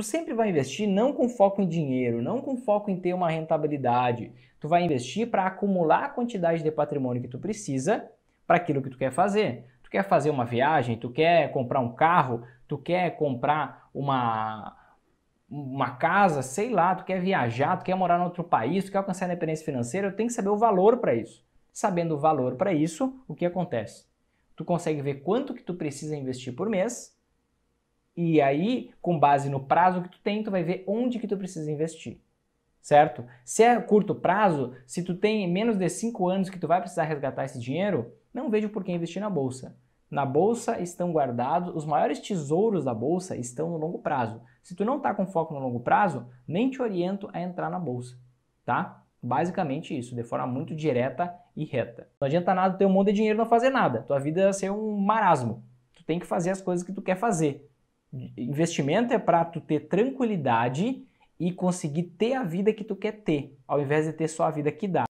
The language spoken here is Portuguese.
tu sempre vai investir não com foco em dinheiro, não com foco em ter uma rentabilidade. Tu vai investir para acumular a quantidade de patrimônio que tu precisa para aquilo que tu quer fazer. Tu quer fazer uma viagem, tu quer comprar um carro, tu quer comprar uma uma casa, sei lá, tu quer viajar, tu quer morar em outro país, tu quer alcançar a independência financeira, eu tenho que saber o valor para isso. Sabendo o valor para isso, o que acontece? Tu consegue ver quanto que tu precisa investir por mês e aí, com base no prazo que tu tem, tu vai ver onde que tu precisa investir. Certo? Se é curto prazo, se tu tem menos de 5 anos que tu vai precisar resgatar esse dinheiro, não vejo por que investir na bolsa. Na bolsa estão guardados os maiores tesouros da bolsa estão no longo prazo. Se tu não está com foco no longo prazo, nem te oriento a entrar na bolsa, tá? Basicamente isso, de forma muito direta e reta. Não adianta nada ter um monte de dinheiro e não fazer nada. Tua vida vai ser um marasmo. Tu tem que fazer as coisas que tu quer fazer. Investimento é para tu ter tranquilidade e conseguir ter a vida que tu quer ter, ao invés de ter só a vida que dá.